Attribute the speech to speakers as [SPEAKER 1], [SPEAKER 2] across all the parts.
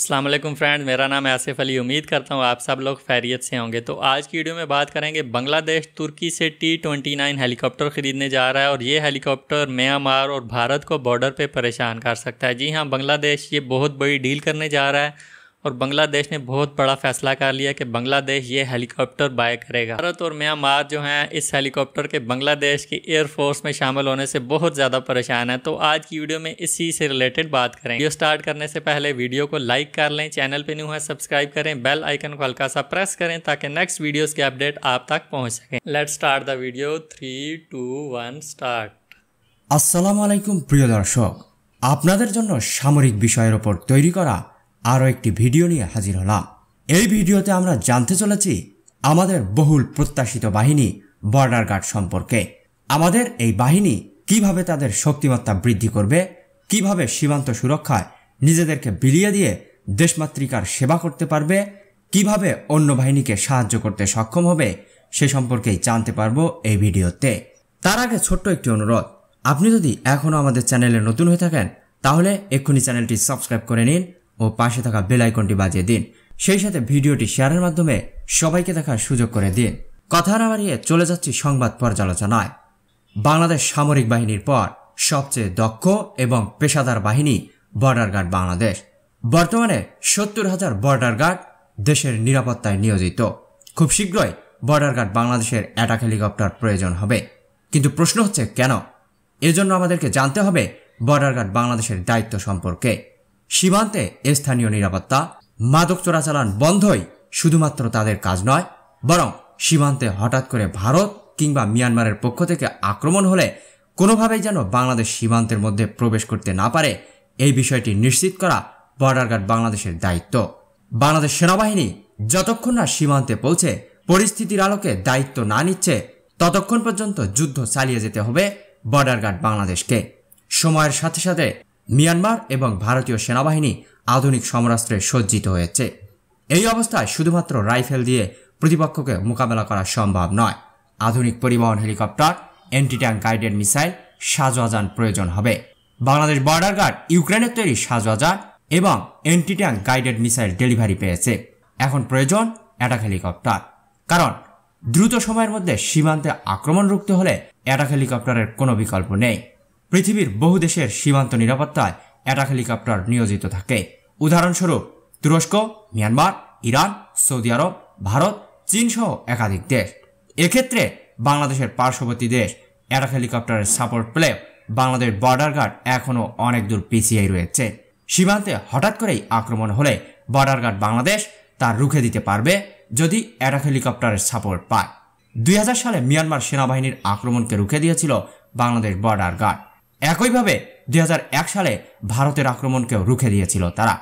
[SPEAKER 1] Aslam friend मेरा नाम आसिफ अली उम्मीद करता हूँ आप सब लोग खैरियत से होंगे तो आज की वीडियो में बात करेंगे बांग्लादेश तुर्की से टी ट्वेंटी नाइन हेलीकॉप्टर ख़रीदने जा रहा है और ये हेलीकॉप्टर म्यांमार और भारत को बॉर्डर पे परेशान कर सकता है जी हाँ बांग्लादेश ये बहुत बड़ी डील करने जा रहा है और बांग्लादेश ने बहुत बड़ा फैसला कर लिया कि बांग्लादेश ये हेलीकॉप्टर बाय करेगा भारत और म्यांमार जो हैं इस हेलीकॉप्टर के बांग्लादेश की एयरफोर्स में शामिल होने से बहुत ज़्यादा परेशान है तो आज की वीडियो में इसी से रिलेटेड बात करें वीडियो स्टार्ट करने से पहले वीडियो को लाइक कर लें चैनल पर न्यू है सब्सक्राइब करें बेल आइकन को हल्का सा प्रेस करें ताकि नेक्स्ट वीडियोज़ के अपडेट आप तक पहुँच सकें let start the video three two one start
[SPEAKER 2] असलम प्रिय दर्शक अपन सामरिक विषय সামরিক বিষয়ের আরও একটি ভিডিও নিয়ে হাজির হলাম এই ভিডিওতে আমরা জানতে চলেছি আমাদের বহুল প্রত্যাশিত বাহিনী বর্ডার গার্ড সম্পর্কে আমাদের এই বাহিনী কিভাবে তাদের শক্তিমত্তা বৃদ্ধি করবে কিভাবে সীমান্ত সুরক্ষায় নিজেদেরকে বিলিয়ে দিয়ে দেশমাতৃকার সেবা করতে পারবে কিভাবে অন্য বাহিনীকে সাহায্য করতে সক্ষম হবে সে সম্পর্কেই জানতে পারবো এই ভিডিওতে তার আগে ছোট্ট একটি অনুরোধ আপনি যদি এখনও আমাদের চ্যানেলে নতুন হয়ে থাকেন তাহলে এক্ষুনি চ্যানেলটি সাবস্ক্রাইব করে নিন ও পাশে থাকা বেল আইকনটি বাজিয়ে দিন সেই সাথে ভিডিওটি শেয়ারের মাধ্যমে সবাইকে দেখার সুযোগ করে দিন কথা না বাড়িয়ে চলে যাচ্ছি সংবাদ পর্যালোচনায় বাংলাদেশ সামরিক বাহিনীর পর সবচেয়ে দক্ষ এবং পেশাদার বাহিনী বর্ডার গার্ড বাংলাদেশ বর্তমানে সত্তর হাজার বর্ডার গার্ড দেশের নিরাপত্তায় নিয়োজিত খুব শীঘ্রই বর্ডার গার্ড বাংলাদেশের অ্যাটাক হেলিকপ্টার প্রয়োজন হবে কিন্তু প্রশ্ন হচ্ছে কেন এজন্য আমাদেরকে জানতে হবে বর্ডার গার্ড বাংলাদেশের দায়িত্ব সম্পর্কে সীমান্তে স্থানীয় নিরাপত্তা মাদক চোরাচালান বন্ধই শুধুমাত্র তাদের কাজ নয় বরং সীমান্তে হঠাৎ করে ভারত কিংবা মিয়ানমারের পক্ষ থেকে আক্রমণ হলে কোনোভাবেই যেন বাংলাদেশ সীমান্তের মধ্যে প্রবেশ করতে না পারে এই বিষয়টি নিশ্চিত করা বর্ডার গার্ড বাংলাদেশের দায়িত্ব বাংলাদেশ সেনাবাহিনী যতক্ষণ না সীমান্তে পৌঁছে পরিস্থিতির আলোকে দায়িত্ব না নিচ্ছে ততক্ষণ পর্যন্ত যুদ্ধ চালিয়ে যেতে হবে বর্ডার গার্ড বাংলাদেশকে সময়ের সাথে সাথে মিয়ানমার এবং ভারতীয় সেনাবাহিনী আধুনিক সমরাস্ত্রে সজ্জিত হয়েছে এই অবস্থায় শুধুমাত্র রাইফেল দিয়ে প্রতিপক্ষকে মোকাবেলা করা সম্ভব নয় আধুনিক পরিবহন helicopter anti tank guided missile সাজওয়াজান প্রয়োজন হবে বাংলাদেশ বর্ডার গার্ড ইউক্রেনের তৈরি সাজওয়াজান এবং anti tank guided missile delivery পেয়েছে এখন প্রয়োজন অ্যাটাক হেলিকপ্টার কারণ দ্রুত সময়ের মধ্যে সীমান্তে আক্রমণ রুখতে হলে অ্যাটাক হেলিকপ্টারের কোনো বিকল্প নেই পৃথিবীর বহু দেশের সীমান্ত নিরাপত্তায় অ্যাটাক হেলিকপ্টার নিয়োজিত থাকে উদাহরণস্বরূপ তুরস্ক মিয়ানমার ইরান সৌদি আরব ভারত চীন সহ একাধিক দেশ এক্ষেত্রে বাংলাদেশের পার্শ্ববর্তী দেশ অ্যাটাক হেলিকপ্টারের সাপোর্ট পেলে বাংলাদেশ বর্ডার গার্ড এখনও অনেক দূর পিছিয়ে রয়েছে সীমান্তে হঠাৎ করেই আক্রমণ হলে বর্ডার গার্ড বাংলাদেশ তা রুখে দিতে পারবে যদি অ্যাটাক হেলিকপ্টারের সাপোর্ট পায় দুই সালে মিয়ানমার সেনাবাহিনীর আক্রমণকে রুখে দিয়েছিল বাংলাদেশ বর্ডার গার্ড একইভাবে দুই সালে ভারতের আক্রমণকেও রুখে দিয়েছিল তারা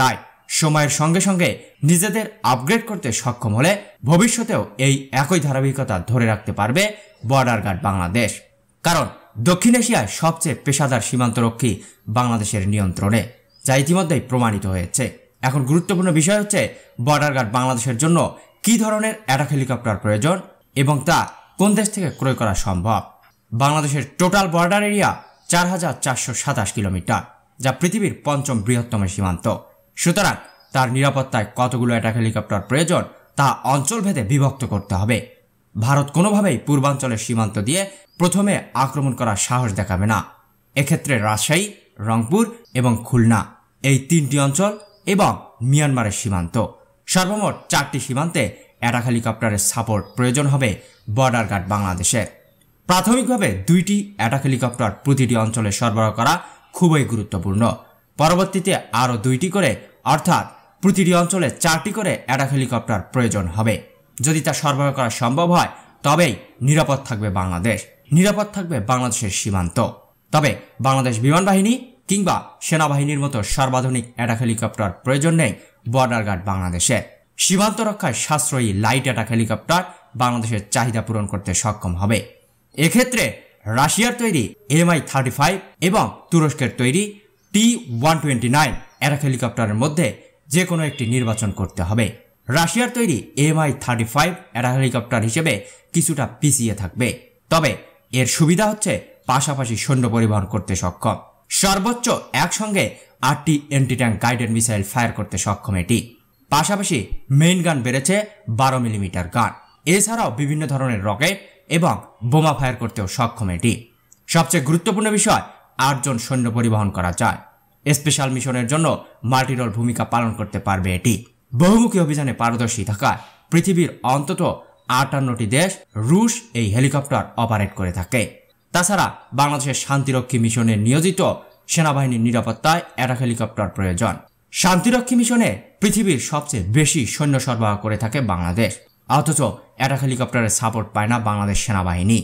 [SPEAKER 2] তাই সময়ের সঙ্গে সঙ্গে নিজেদের আপগ্রেড করতে সক্ষম হলে ভবিষ্যতেও এই একই ধারাবাহিকতা ধরে রাখতে পারবে বর্ডার গার্ড বাংলাদেশ কারণ দক্ষিণ এশিয়ায় সবচেয়ে পেশাদার সীমান্তরক্ষী বাংলাদেশের নিয়ন্ত্রণে যা ইতিমধ্যেই প্রমাণিত হয়েছে এখন গুরুত্বপূর্ণ বিষয় হচ্ছে বর্ডার গার্ড বাংলাদেশের জন্য কি ধরনের অ্যাটাক হেলিকপ্টার প্রয়োজন এবং তা কোন দেশ থেকে ক্রয় করা সম্ভব বাংলাদেশের টোটাল বর্ডার এরিয়া চার হাজার চারশো সাতাশ কিলোমিটার যা পৃথিবীর পঞ্চম বৃহত্তম সীমান্ত সুতরাং তার নিরাপত্তায় কতগুলো অ্যাটাক হেলিকপ্টার প্রয়োজন তা অঞ্চলভেদে বিভক্ত করতে হবে ভারত কোনোভাবেই পূর্বাঞ্চলের সীমান্ত দিয়ে প্রথমে আক্রমণ করার সাহস দেখাবে না এক্ষেত্রে রাজশাহী রংপুর এবং খুলনা এই তিনটি অঞ্চল এবং মিয়ানমারের সীমান্ত সর্বমোট চারটি সীমান্তে অ্যাটাক হেলিকপ্টারের সাপোর্ট প্রয়োজন হবে বর্ডার গার্ড বাংলাদেশের প্রাথমিকভাবে দুইটি অ্যাটাক হেলিকপ্টার প্রতিটি অঞ্চলে সরবরাহ করা খুবই গুরুত্বপূর্ণ পরবর্তীতে আরও দুইটি করে অর্থাৎ প্রতিটি অঞ্চলে চারটি করে অ্যাটাক হেলিকপ্টার প্রয়োজন হবে যদি তা সরবরাহ করা সম্ভব হয় তবেই নিরাপদ থাকবে বাংলাদেশ নিরাপদ থাকবে বাংলাদেশের সীমান্ত তবে বাংলাদেশ বিমান বাহিনী কিংবা সেনাবাহিনীর মতো সর্বাধুনিক অ্যাটাক হেলিকপ্টার প্রয়োজন নেই বর্ডার গার্ড বাংলাদেশে সীমান্ত রক্ষায় সাশ্রয়ী লাইট অ্যাটাক হেলিকপ্টার বাংলাদেশের চাহিদা পূরণ করতে সক্ষম হবে এক্ষেত্রে রাশিয়ার তৈরি এমআই থার্টি ফাইভ এবং তুরস্কের তৈরি টি ওয়ান টোয়েন্টি নাইন এরা হেলিকপ্টারের মধ্যে যে কোনো একটি নির্বাচন করতে হবে রাশিয়ার তৈরি এমআই থার্টি ফাইভ এরা হেলিকপ্টার হিসেবে কিছুটা পিছিয়ে থাকবে তবে এর সুবিধা হচ্ছে পাশাপাশি সৈন্য পরিবহন করতে সক্ষম সর্বোচ্চ একসঙ্গে আটটি anti tank guided missile fire করতে সক্ষম এটি পাশাপাশি মেইন গান বেড়েছে বারো মিলিমিটার গান এছাড়াও বিভিন্ন ধরনের রকেট এবং বোমা ফায়ার করতেও সক্ষম এটি সবচেয়ে গুরুত্বপূর্ণ বিষয় আটজন সৈন্য পরিবহন করা যায় স্পেশাল মিশনের জন্য মাল্টিরোল ভূমিকা পালন করতে পারবে এটি বহুমুখী অভিযানে পারদর্শী থাকায় পৃথিবীর অন্তত আটান্নটি দেশ রুশ এই হেলিকপ্টার অপারেট করে থাকে তাছাড়া বাংলাদেশের শান্তিরক্ষী মিশনে নিয়োজিত সেনাবাহিনীর নিরাপত্তায় অ্যাটাক হেলিকপ্টার প্রয়োজন শান্তিরক্ষী মিশনে পৃথিবীর সবচেয়ে বেশি সৈন্য সরবরাহ করে থাকে বাংলাদেশ অথচ অ্যাটাক হেলিকপ্টারের সাপোর্ট পায় না বাংলাদেশ সেনাবাহিনী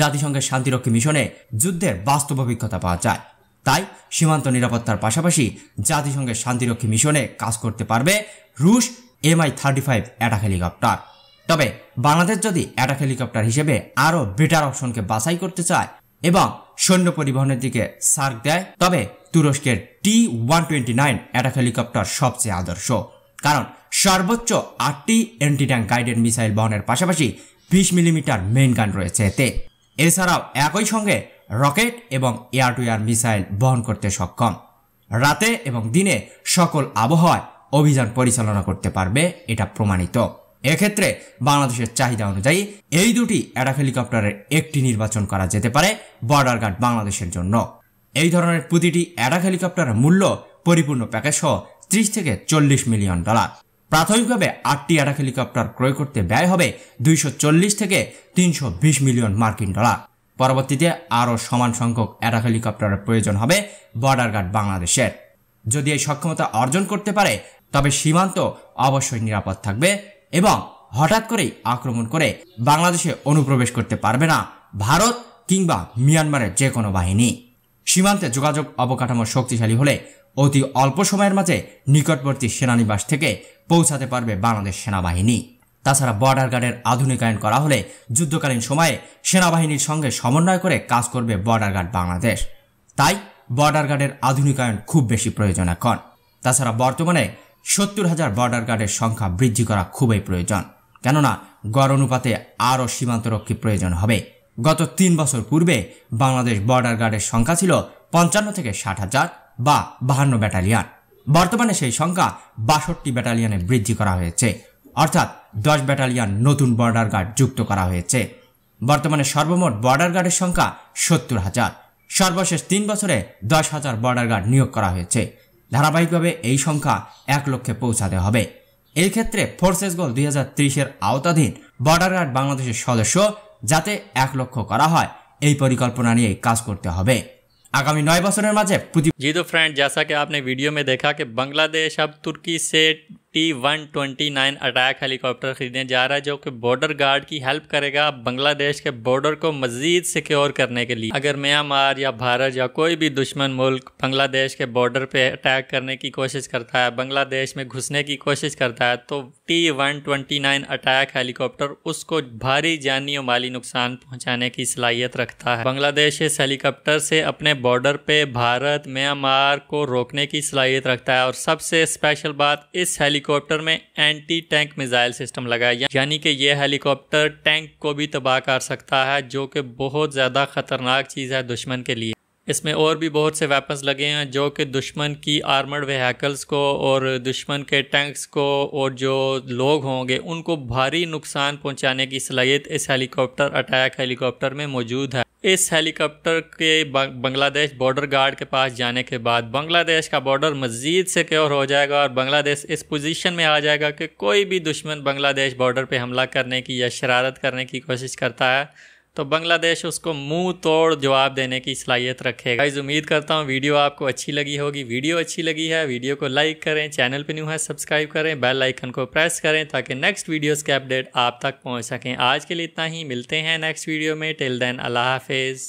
[SPEAKER 2] জাতিসংঘের শান্তিরক্ষী মিশনে যুদ্ধের বাস্তব অভিজ্ঞতা পাওয়া যায় তাই সীমান্ত নিরাপত্তার পাশাপাশি জাতিসংঘের শান্তিরক্ষী মিশনে কাজ করতে পারবে রুশ MI thirty five attack helicopter তবে বাংলাদেশ যদি অ্যাটাক হেলিকপ্টার হিসেবে আরও বেটার অপশনকে বাছাই করতে চায় এবং সৈন্য পরিবহনের দিকে সার্ক দেয় তবে তুরস্কের T one twenty nine attack helicopter সবচেয়ে আদর্শ কারণ সর্বোচ্চ আটটি অ্যান্টি ট্যাঙ্ক গাইডেড মিসাইল বহনের পাশাপাশি বিশ মিলিমিটার মেইন গান রয়েছে এতে এছাড়াও একই সঙ্গে রকেট এবং এয়ার টু এয়ার মিসাইল বহন করতে সক্ষম রাতে এবং দিনে সকল আবহাওয়ায় অভিযান পরিচালনা করতে পারবে এটা প্রমাণিত এক্ষেত্রে বাংলাদেশের চাহিদা অনুযায়ী এই দুটি অ্যাডা হেলিকপ্টারের একটি নির্বাচন করা যেতে পারে বর্ডার গার্ড বাংলাদেশের জন্য এই ধরনের প্রতিটি অ্যাডা হেলিকপ্টারের মূল্য পরিপূর্ণ প্যাকেজ সহ ত্রিশ থেকে চল্লিশ মিলিয়ন ডলার প্রাথমিকভাবে আটটি অ্যাটাক হেলিকপ্টার ক্রয় করতে ব্যয় হবে দুইশো থেকে তিনশো মিলিয়ন মার্কিন ডলার পরবর্তীতে আরও সমান সংখ্যক অ্যাটাক হেলিকপ্টারের প্রয়োজন হবে বর্ডার গার্ড বাংলাদেশের যদি এই সক্ষমতা অর্জন করতে পারে তবে সীমান্ত অবশ্যই নিরাপদ থাকবে এবং হঠাৎ করেই আক্রমণ করে বাংলাদেশে অনুপ্রবেশ করতে পারবে না ভারত কিংবা মিয়ানমারের যে কোনো বাহিনী সীমান্তে যোগাযোগ অবকাঠামো শক্তিশালী হলে অতি অল্প সময়ের মাঝে নিকটবর্তী সেনানিবাস থেকে পৌঁছাতে পারবে বাংলাদেশ সেনাবাহিনী তাছাড়া বর্ডার গার্ডের আধুনিকায়ন করা হলে যুদ্ধকালীন সময়ে সেনাবাহিনীর সঙ্গে সমন্বয় করে কাজ করবে বর্ডার গার্ড বাংলাদেশ তাই বর্ডার গার্ডের আধুনিকায়ন খুব বেশি প্রয়োজন এখন তাছাড়া বর্তমানে সত্তর হাজার বর্ডার গার্ডের সংখ্যা বৃদ্ধি করা খুবই প্রয়োজন কেননা গড় অনুপাতে আরও সীমান্তরক্ষী প্রয়োজন হবে গত তিন বছর পূর্বে বাংলাদেশ বর্ডার গার্ডের সংখ্যা ছিল পঞ্চান্ন থেকে ষাট হাজার বা বাহান্ন ব্যাটালিয়ান বর্তমানে সেই সংখ্যা বাষট্টি ব্যাটালিয়নে বৃদ্ধি করা হয়েছে অর্থাৎ দশ ব্যাটালিয়ান নতুন বর্ডার গার্ড যুক্ত করা হয়েছে বর্তমানে সর্বমোট বর্ডার গার্ডের সংখ্যা সত্তর হাজার সর্বশেষ তিন বছরে দশ হাজার বর্ডার গার্ড নিয়োগ করা হয়েছে ধারাবাহিকভাবে এই সংখ্যা এক লক্ষে পৌঁছাতে হবে এই ক্ষেত্রে ফোর্সেস গোল দুই হাজার ত্রিশের আওতাধীন বর্ডার গার্ড বাংলাদেশের সদস্য যাতে এক লক্ষ করা হয় এই পরিকল্পনা নিয়ে কাজ করতে হবে आगामी নয় বছরের মাঝে প্রতি
[SPEAKER 1] জি তো जैसा कि आपने वीडियो में देखा कि बांग्लादेश अब तुर्की से T one twenty nine attack helicopter खरीदने जा रहा है जो कि बॉर्डर गार्ड की हेल्प करेगा बांग्लादेश के बॉर्डर को मजीद सिक्योर करने के लिए अगर म्यांमार या भारत या कोई भी दुश्मन मुल्क बांग्लादेश के बॉर्डर पे अटैक करने की कोशिश करता है बांग्लादेश में घुसने की कोशिश करता है तो T one twenty nine attack helicopter उसको भारी जानी और माली नुकसान पहुंचाने की सलाहियत रखता है बांग्लादेश इस हेलीकॉप्टर से अपने बॉर्डर पे भारत म्यांमार को रोकने की सलाहियत रखता है और सबसे स्पेशल बात इस हेली हेलीकॉप्टर में एंटी टैंक मिसाइल सिस्टम लगाया यानी कि यह हेलीकॉप्टर टैंक को भी तबाह कर सकता है जो कि बहुत ज़्यादा ख़तरनाक चीज़ है दुश्मन के लिए इसमें और भी बहुत से वेपन्स लगे हैं जो कि दुश्मन की आर्मर्ड व्हीकल्स को और दुश्मन के टैंक्स को और जो लोग होंगे उनको भारी नुकसान पहुंचाने की सलाहियत इस हेलीकॉप्टर अटैक हेलीकॉप्टर में मौजूद है इस हेलीकॉप्टर के बांग्लादेश बॉर्डर गार्ड के पास जाने के बाद बांग्लादेश का बॉर्डर मज़ीद सिक्योर हो जाएगा और बांग्लादेश इस पोजीशन में आ जाएगा कि कोई भी दुश्मन बांग्लादेश बॉर्डर पर हमला करने की या शरारत करने की कोशिश करता है तो बांग्लादेश उसको मुंह तोड़ जवाब देने की सलाहियत रखेगा इस उम्मीद करता हूँ वीडियो आपको अच्छी लगी होगी वीडियो अच्छी लगी है वीडियो को लाइक करें चैनल पर न्यू है सब्सक्राइब करें बेल आइकन को प्रेस करें ताकि नेक्स्ट वीडियोज़ के अपडेट आप तक पहुँच सकें आज के लिए इतना ही मिलते हैं नेक्स्ट वीडियो में टिल देन अल्लाह हाफिज़